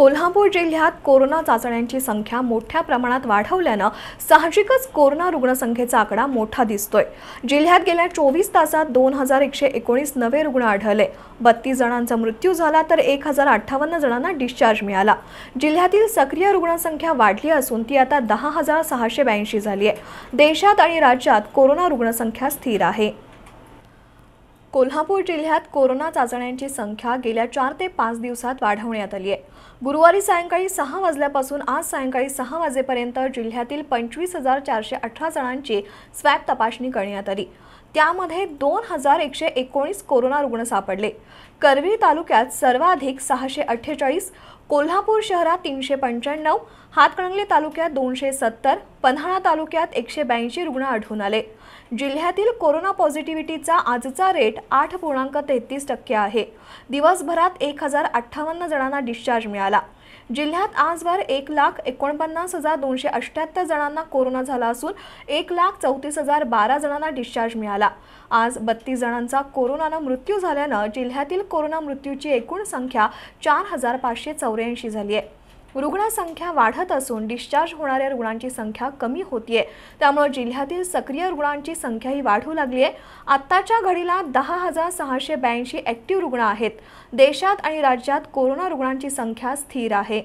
कोल्हापूर जिल्ह्यात कोरोना चाचण्यांची संख्या मोठ्या प्रमाणात वाढवल्यानं साहजिकच कोरोना रुग्णसंख्येचा आकडा मोठा दिसतोय जिल्ह्यात गेल्या चोवीस तासात दोन हजार एकशे एकोणीस नवे रुग्ण आढळले बत्तीस जणांचा मृत्यू झाला तर एक हजार अठ्ठावन्न जणांना डिस्चार्ज मिळाला जिल्ह्यातील सक्रिय रुग्णसंख्या वाढली असून ती आता दहा हजार सहाशे ब्याऐंशी झाली आहे देशात आणि राज्यात कोरोना रुग्णसंख्या स्थिर आहे कोल्हापूर जिल्ह्यात कोरोना चाचण्यांची संख्या गेल्या चार ते पाच दिवसात वाढवण्यात आली आहे गुरुवारी सायंकाळी सहा वाजल्यापासून आज सायंकाळी सहा वाजेपर्यंत जिल्ह्यातील पंचवीस हजार चारशे अठरा जणांची स्वॅब तपासणी करण्यात आली त्यामध्ये दोन हजार एकशे एकोणीस कोरोना रुग्ण सापडले करवी तालुक्यात सर्वाधिक सहाशे अठ्ठेचाळीस कोल्हापूर शहरात तीनशे पंच्याण्णव हातकणंगले तालुक्यात दोनशे सत्तर पन्हाळा तालुक्यात एकशे ब्याऐंशी रुग्ण आढळून आले जिल्ह्यातील कोरोना पॉझिटिव्हिटीचा आजचा रेट आठ पूर्णांक तेहतीस टक्के आहे दिवसभरात एक हजार अठ्ठावन्न जणांना डिस्चार्ज मिळाला जिल्ह्यात आजवर एक लाख एकोणपन्नास हजार दोनशे अठ्ठ्याहत्तर जणांना कोरोना झाला असून एक लाख चौतीस हजार बारा जणांना डिस्चार्ज मिळाला आज बत्तीस जणांचा कोरोनानं मृत्यू झाल्यानं जिल्ह्यातील कोरोना मृत्यूची एकूण संख्या चार हजार पाचशे चौऱ्याऐंशी झाली आहे रुग्णसंख्या वाढत असून डिस्चार्ज होणाऱ्या रुग्णांची संख्या कमी होतीये त्यामुळे जिल्ह्यातील सक्रिय रुग्णांची संख्याही वाढू लागली आहे आत्ताच्या घडीला दहा हजार सहाशे ब्याऐंशी ॲक्टिव्ह रुग्ण आहेत देशात आणि राज्यात कोरोना रुग्णांची संख्या स्थिर आहे